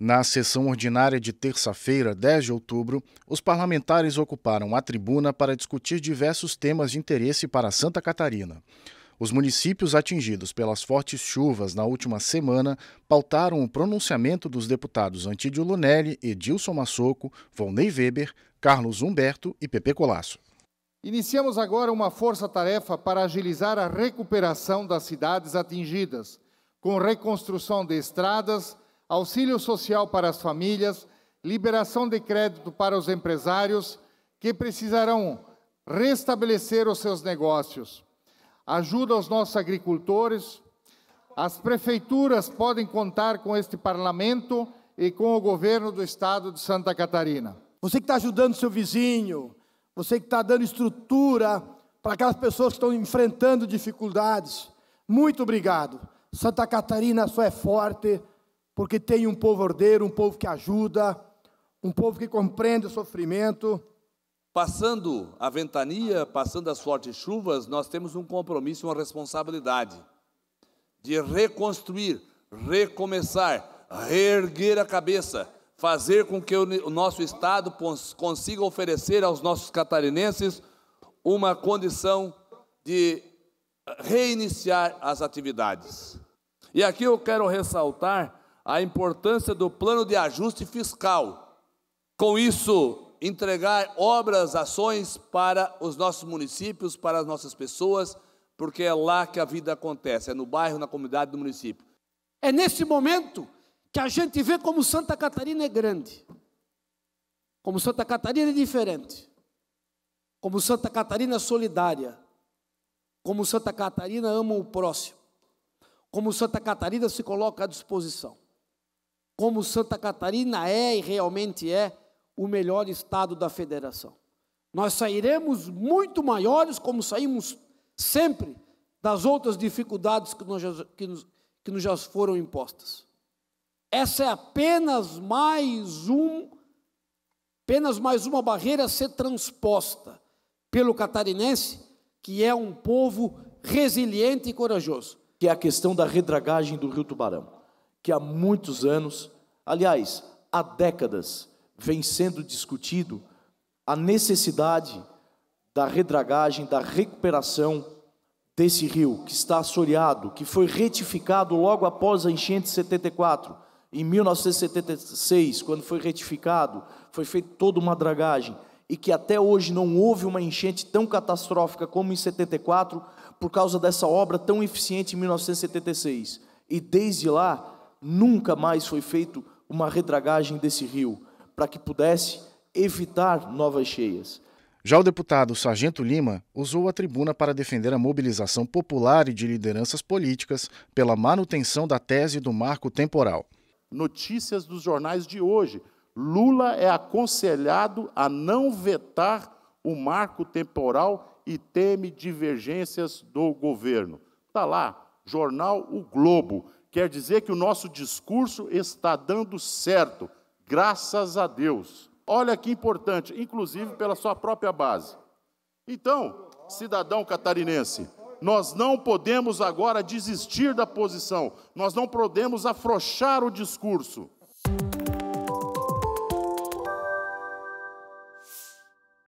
Na sessão ordinária de terça-feira, 10 de outubro, os parlamentares ocuparam a tribuna para discutir diversos temas de interesse para Santa Catarina. Os municípios atingidos pelas fortes chuvas na última semana pautaram o pronunciamento dos deputados Antídio Lunelli, Edilson Massoco, Volney Weber, Carlos Humberto e Pepe Colasso. Iniciamos agora uma força-tarefa para agilizar a recuperação das cidades atingidas, com reconstrução de estradas, auxílio social para as famílias, liberação de crédito para os empresários que precisarão restabelecer os seus negócios, ajuda aos nossos agricultores. As prefeituras podem contar com este parlamento e com o governo do estado de Santa Catarina. Você que está ajudando seu vizinho, você que está dando estrutura para aquelas pessoas que estão enfrentando dificuldades, muito obrigado. Santa Catarina só é forte porque tem um povo ordeiro, um povo que ajuda, um povo que compreende o sofrimento. Passando a ventania, passando as fortes chuvas, nós temos um compromisso, uma responsabilidade de reconstruir, recomeçar, reerguer a cabeça, fazer com que o nosso Estado consiga oferecer aos nossos catarinenses uma condição de eh, reiniciar as atividades. E aqui eu quero ressaltar a importância do plano de ajuste fiscal. Com isso, entregar obras, ações para os nossos municípios, para as nossas pessoas, porque é lá que a vida acontece, é no bairro, na comunidade, no município. É nesse momento que a gente vê como Santa Catarina é grande, como Santa Catarina é diferente, como Santa Catarina é solidária, como Santa Catarina ama o próximo, como Santa Catarina se coloca à disposição como Santa Catarina é e realmente é o melhor estado da federação. Nós sairemos muito maiores, como saímos sempre, das outras dificuldades que, que, nos, que nos já foram impostas. Essa é apenas mais um, apenas mais uma barreira a ser transposta pelo catarinense, que é um povo resiliente e corajoso. Que é a questão da redragagem do Rio Tubarão, que há muitos anos Aliás, há décadas vem sendo discutido a necessidade da redragagem, da recuperação desse rio que está assoreado, que foi retificado logo após a enchente de 74. Em 1976, quando foi retificado, foi feita toda uma dragagem e que até hoje não houve uma enchente tão catastrófica como em 74 por causa dessa obra tão eficiente em 1976. E desde lá nunca mais foi feito uma redragagem desse rio, para que pudesse evitar novas cheias. Já o deputado Sargento Lima usou a tribuna para defender a mobilização popular e de lideranças políticas pela manutenção da tese do marco temporal. Notícias dos jornais de hoje. Lula é aconselhado a não vetar o marco temporal e teme divergências do governo. Está lá, jornal O Globo quer dizer que o nosso discurso está dando certo, graças a Deus. Olha que importante, inclusive pela sua própria base. Então, cidadão catarinense, nós não podemos agora desistir da posição, nós não podemos afrouxar o discurso.